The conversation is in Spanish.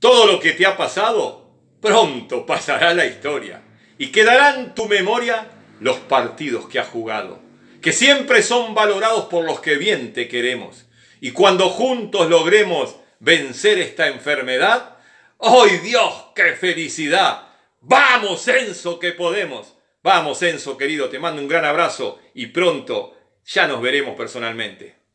Todo lo que te ha pasado pronto pasará la historia y quedarán en tu memoria los partidos que has jugado, que siempre son valorados por los que bien te queremos. Y cuando juntos logremos vencer esta enfermedad, ¡ay Dios, qué felicidad! ¡Vamos, Enzo, que podemos! Vamos, Enzo, querido, te mando un gran abrazo y pronto ya nos veremos personalmente.